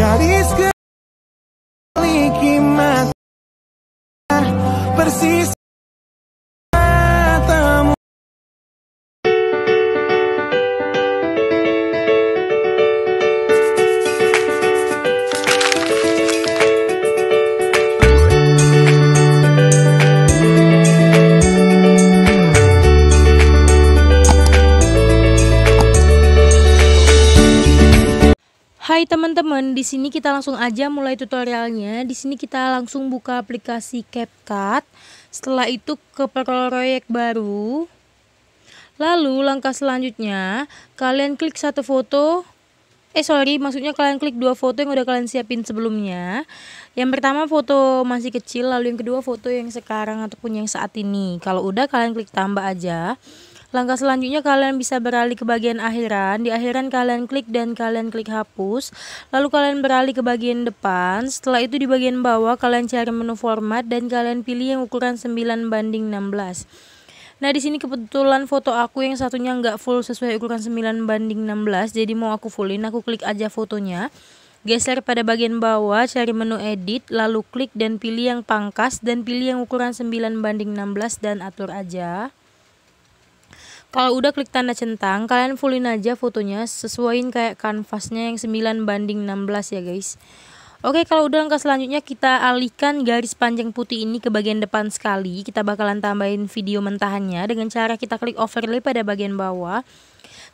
Gadis memiliki mata persis Hai teman-teman, di sini kita langsung aja mulai tutorialnya. Di sini kita langsung buka aplikasi CapCut. Setelah itu ke proyek baru. Lalu langkah selanjutnya, kalian klik satu foto. Eh sorry, maksudnya kalian klik dua foto yang udah kalian siapin sebelumnya. Yang pertama foto masih kecil, lalu yang kedua foto yang sekarang ataupun yang saat ini. Kalau udah kalian klik tambah aja. Langkah selanjutnya kalian bisa beralih ke bagian akhiran. Di akhiran kalian klik dan kalian klik hapus. Lalu kalian beralih ke bagian depan. Setelah itu di bagian bawah kalian cari menu format dan kalian pilih yang ukuran 9 banding 16. Nah, di sini kebetulan foto aku yang satunya nggak full sesuai ukuran 9 banding 16. Jadi mau aku fullin, aku klik aja fotonya. Geser pada bagian bawah, cari menu edit, lalu klik dan pilih yang pangkas dan pilih yang ukuran 9 banding 16 dan atur aja. Kalau udah klik tanda centang, kalian fullin aja fotonya, sesuaiin kayak kanvasnya yang 9 banding 16 ya guys. Oke, kalau udah langkah selanjutnya kita alihkan garis panjang putih ini ke bagian depan sekali. Kita bakalan tambahin video mentahannya dengan cara kita klik overlay pada bagian bawah.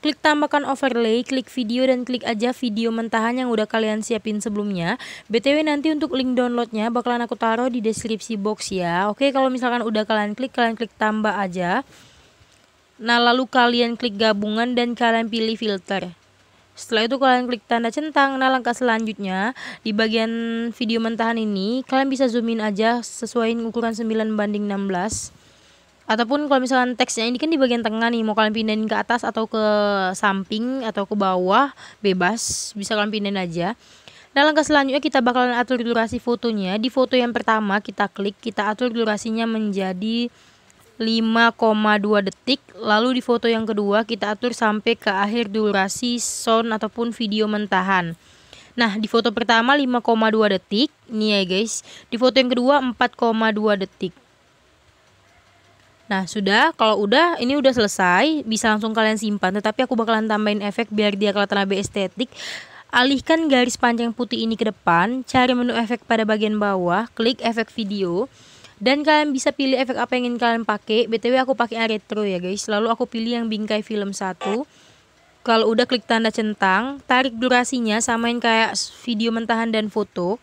Klik tambahkan overlay, klik video dan klik aja video mentahan yang udah kalian siapin sebelumnya. BTW nanti untuk link downloadnya bakalan aku taruh di deskripsi box ya. Oke, kalau misalkan udah kalian klik, kalian klik tambah aja. Nah, lalu kalian klik gabungan dan kalian pilih filter. Setelah itu kalian klik tanda centang. Nah, langkah selanjutnya di bagian video mentahan ini, kalian bisa zoom in aja sesuai ukuran 9 banding 16. Ataupun kalau misalkan teksnya ini kan di bagian tengah nih, mau kalian pindahin ke atas atau ke samping atau ke bawah, bebas, bisa kalian pindahin aja. Nah, langkah selanjutnya kita bakalan atur durasi fotonya. Di foto yang pertama kita klik, kita atur durasinya menjadi 5,2 detik lalu di foto yang kedua kita atur sampai ke akhir durasi sound ataupun video mentahan Nah, di foto pertama 5,2 detik. Nih ya guys. Di foto yang kedua 4,2 detik. Nah, sudah. Kalau udah, ini udah selesai. Bisa langsung kalian simpan. Tetapi aku bakalan tambahin efek biar dia kelihatan lebih estetik. Alihkan garis panjang putih ini ke depan. Cari menu efek pada bagian bawah. Klik efek video dan kalian bisa pilih efek apa yang ingin kalian pakai btw aku pakai yang retro ya guys lalu aku pilih yang bingkai film satu kalau udah klik tanda centang, tarik durasinya samain kayak video mentahan dan foto.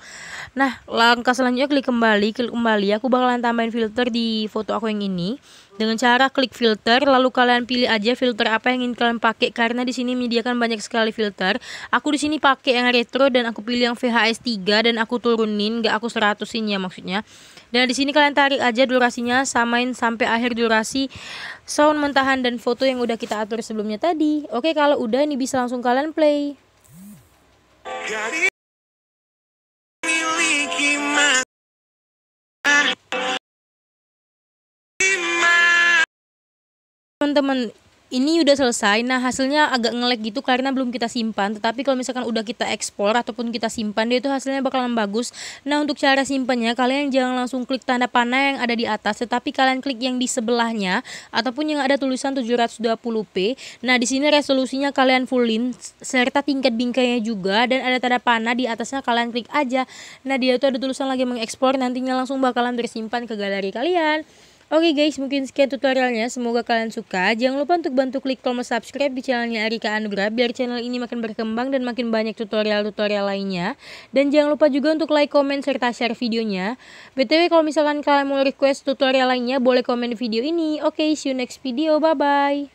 Nah, langkah selanjutnya klik kembali, klik kembali. Aku bakalan tambahin filter di foto aku yang ini dengan cara klik filter lalu kalian pilih aja filter apa yang ingin kalian pakai karena di sini menyediakan banyak sekali filter. Aku di sini pakai yang retro dan aku pilih yang VHS 3 dan aku turunin nggak aku 100-in ya maksudnya. Dan di sini kalian tarik aja durasinya samain sampai akhir durasi sound mentahan dan foto yang udah kita atur sebelumnya tadi. Oke, kalau udah ini bisa langsung kalian play. Teman-teman, ini udah selesai. Nah, hasilnya agak ngelek gitu karena belum kita simpan. Tetapi kalau misalkan udah kita ekspor ataupun kita simpan, dia itu hasilnya bakalan bagus. Nah, untuk cara simpannya, kalian jangan langsung klik tanda panah yang ada di atas, tetapi kalian klik yang di sebelahnya ataupun yang ada tulisan 720p. Nah, di sini resolusinya kalian fullin serta tingkat bingkainya juga dan ada tanda panah di atasnya kalian klik aja. Nah, dia itu ada tulisan lagi mengekspor nantinya langsung bakalan tersimpan ke galeri kalian. Oke guys, mungkin sekian tutorialnya. Semoga kalian suka. Jangan lupa untuk bantu klik tombol subscribe di channelnya Arika Anugrah biar channel ini makin berkembang dan makin banyak tutorial-tutorial lainnya. Dan jangan lupa juga untuk like, komen, serta share videonya. BTW kalau misalkan kalian mau request tutorial lainnya, boleh komen di video ini. Oke, see you next video. Bye-bye.